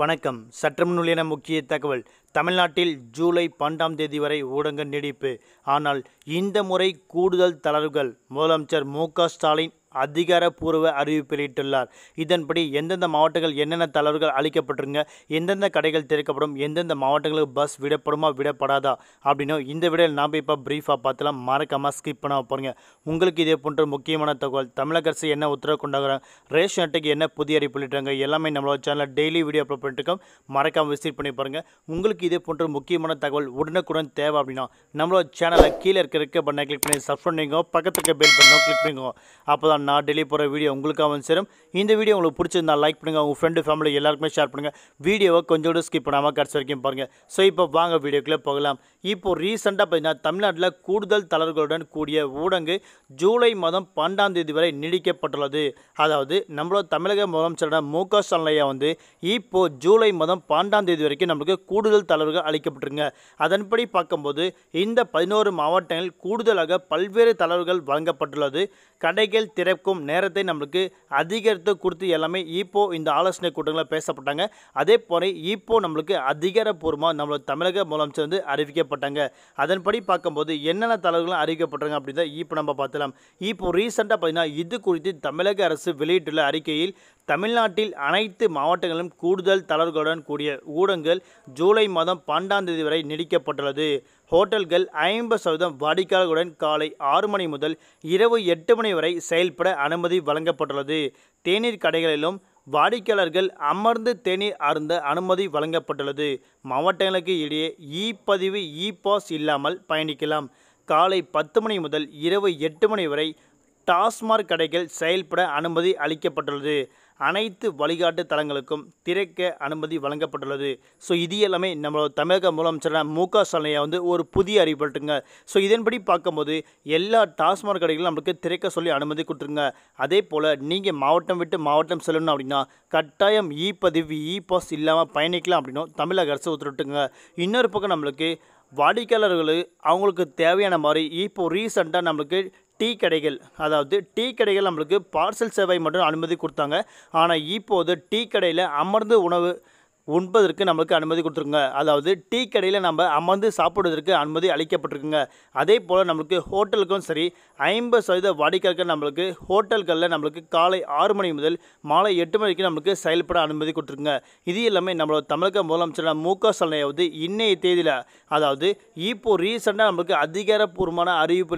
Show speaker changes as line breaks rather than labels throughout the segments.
வணக்கம் சற்று என முக்கிய தகவல் தமிழ்நாட்டில் ஜூலை பன்னெண்டாம் தேதி வரை ஊடக நீடிப்பு ஆனால் இந்த முறை கூடுதல் தளர்வுகள் முதலமைச்சர் மு ஸ்டாலின் அதிகாரப்பூர்வ அறிவிப்பு வெளியிட்டுள்ளார் இதன்படி எந்தெந்த மாவட்டங்கள் என்னென்ன தளர்வுகள் அளிக்கப்பட்டிருங்க எந்தெந்த கடைகள் திறக்கப்படும் எந்தெந்த மாவட்டங்களுக்கு பஸ் விடப்படுமா விடப்படாதா அப்படின்னு இந்த விடையில் நாம் இப்போ ப்ரீஃபாக பார்த்துலாம் மறக்காமல் ஸ்கிப் பண்ண போகிறீங்க உங்களுக்கு இதே போன்ற முக்கியமான தகவல் தமிழக அரசு என்ன உத்தரவு கொண்டாடுறாங்க ரேஷன் அட்டைக்கு என்ன புதிய அறிவிப்பு வெளியிட்டாங்க எல்லாமே நம்மளோட சேனலில் டெய்லி வீடியோ அப்லோட் பண்ணிட்டுருக்கோம் மறக்காமல் விசிட் பண்ணி பாருங்கள் உங்களுக்கு இதே போன்ற முக்கியமான தகவல் உடனுக்குடன் தேவை அப்படின்னா நம்மளோட சேனலை கீழே இருக்கிற இருக்க பண்ண கிளிக் பண்ணி சப்ஸ்கிரைப் பண்ணிக்கோ பக்கத்துக்கு பெல் பண்ணோம் கிளிக் பண்ணிக்கோ அப்போ தான் தான் நான் டெலி போகிற வீடியோ உங்களுக்காகவும் வந்து சேரும் இந்த வீடியோ உங்களுக்கு பிடிச்சிருந்தா லைக் பண்ணுங்கள் உங்கள் ஃப்ரெண்டு ஃபேமிலி எல்லாருக்குமே ஷேர் பண்ணுங்கள் வீடியோவை கொஞ்சம் கூட ஸ்கிப் பண்ணாமல் கடைசி வரைக்கும் பாருங்கள் ஸோ இப்போ வாங்க வீடியோக்குள்ளே போகலாம் இப்போ ரீசெண்டாக பார்த்தீங்கன்னா தமிழ்நாட்டில் கூடுதல் தலைவர்களுடன் கூடிய ஊடங்கு ஜூலை மாதம் பன்னெண்டாம் தேதி வரை நீடிக்கப்பட்டுள்ளது அதாவது நம்மளோட தமிழக முதலமைச்சரான மு க ஸ்டாலினையா வந்து இப்போ ஜூலை மாதம் பன்னெண்டாம் தேதி வரைக்கும் நம்மளுக்கு கூடுதல் தளர்வுகள் அளிக்கப்பட்டிருங்க அதன்படி பார்க்கும்போது இந்த பதினோரு மாவட்டங்களில் கூடுதலாக பல்வேறு தளர்வுகள் வழங்கப்பட்டுள்ளது கடைகள் திறக்கும் நேரத்தை நம்மளுக்கு அதிகரித்து கொடுத்து எல்லாமே இப்போ இந்த ஆலோசனை கூட்டங்களில் பேசப்பட்டாங்க அதே போல இப்போ நம்மளுக்கு அதிகாரப்பூர்வமாக நம்மளோட தமிழக முதலமைச்சர் வந்து அறிவிக்க அறிவிக்கப்பட்டாங்க அதன்படி பார்க்கும்போது என்னென்ன தலைவர்களும் அறிவிக்கப்பட்டாங்க அப்படின்னு இப்போ நம்ம பார்த்தலாம் இப்போ ரீசெண்டாக பார்த்தீங்கன்னா இது குறித்து தமிழக அரசு வெளியிட்டுள்ள அறிக்கையில் தமிழ்நாட்டில் அனைத்து மாவட்டங்களிலும் கூடுதல் தளர்வுகளுடன் கூடிய ஊடகங்கள் ஜூலை மாதம் பன்னெண்டாம் தேதி வரை நீடிக்கப்பட்டுள்ளது ஹோட்டல்கள் ஐம்பது சதவீதம் வாடிக்கையாளர்களுடன் காலை ஆறு மணி முதல் இரவு எட்டு மணி வரை செயல்பட அனுமதி வழங்கப்பட்டுள்ளது தேநீர் கடைகளிலும் வாடிக்கையாளர்கள் அமர்ந்து தேநீர் அருந்த அனுமதி வழங்கப்பட்டுள்ளது மாவட்டங்களுக்கு இடையே இ பதிவு இ பாஸ் இல்லாமல் பயணிக்கலாம் காலை பத்து மணி முதல் இரவு எட்டு மணி வரை டாஸ்மாக் கடைகள் செயல்பட அனுமதி அளிக்கப்பட்டுள்ளது அனைத்து வழிகாட்டு தலங்களுக்கும் திறக்க அனுமதி வழங்கப்பட்டுள்ளது ஸோ இது எல்லாமே நம்மளோட தமிழக முதலமைச்சரான மு க ஸ்டாலினை வந்து ஒரு புதிய அறிவிப்பட்டுங்க ஸோ இதன்படி பார்க்கும்போது எல்லா டாஸ்மாக் கடைகளும் நம்மளுக்கு திறக்க சொல்லி அனுமதி கொடுத்துருங்க அதே போல் நீங்கள் மாவட்டம் விட்டு மாவட்டம் செல்லணும் அப்படின்னா கட்டாயம் இ பதிவு இ பாஸ் இல்லாமல் பயணிக்கலாம் அப்படின்னும் தமிழக அரசு உத்தரவிட்டுங்க இன்னொரு பக்கம் நம்மளுக்கு வாடிக்கையாளர்கள் அவங்களுக்கு தேவையான மாதிரி இப்போது ரீசெண்டாக நம்மளுக்கு டீ கடைகள் அதாவது டீ கடைகள் நம்மளுக்கு பார்சல் சேவை மட்டும் அனுமதி கொடுத்தாங்க ஆனால் இப்போது டீ கடையில் அமர்ந்து உணவு உண்பதற்கு நம்மளுக்கு அனுமதி கொடுத்துருங்க அதாவது டீ கடையில் நம்ம அமர்ந்து சாப்பிடுவதற்கு அனுமதி அளிக்கப்பட்டிருக்குங்க அதே போல் நம்மளுக்கு ஹோட்டலுக்கும் சரி ஐம்பது சதவீத வாடிக்கையாளர்கள் நம்மளுக்கு ஹோட்டல்களில் நம்மளுக்கு காலை ஆறு மணி முதல் மாலை எட்டு மணிக்கு நம்மளுக்கு செயல்பட அனுமதி கொடுத்துருங்க இது எல்லாமே நம்மளோட தமிழக முதலமைச்சரான மு க ஸ்டாலினாவது இன்றைய தேதியில் அதாவது இப்போ ரீசெண்டாக நம்மளுக்கு அதிகாரப்பூர்வமான அறிவிப்பு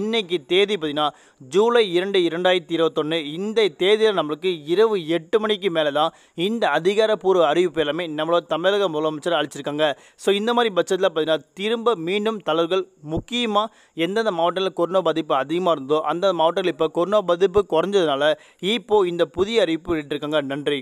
இன்றைக்கு தேதி பார்த்தீங்கன்னா ஜூலை இரண்டு இரண்டாயிரத்தி இருபத்தொன்று இந்த தேதியில் நம்மளுக்கு இரவு எட்டு மணிக்கு மேலே தான் இந்த அதிகாரப்பூர்வ அறிவிப்பு அறிவிப்பு எல்லாமே நம்மளோட தமிழக முதலமைச்சர் அழிச்சிருக்காங்க ஸோ இந்த மாதிரி பட்ஜெட்டில் பார்த்தீங்கன்னா திரும்ப மீண்டும் தளர்வுகள் முக்கியமாக எந்தெந்த மாவட்டத்தில் கொரோனா பாதிப்பு அதிகமாக இருந்தோ அந்த மாவட்டத்தில் இப்போ கொரோனா பாதிப்பு குறைஞ்சதுனால இப்போது இந்த புதிய அறிவிப்பு விட்டுருக்காங்க நன்றி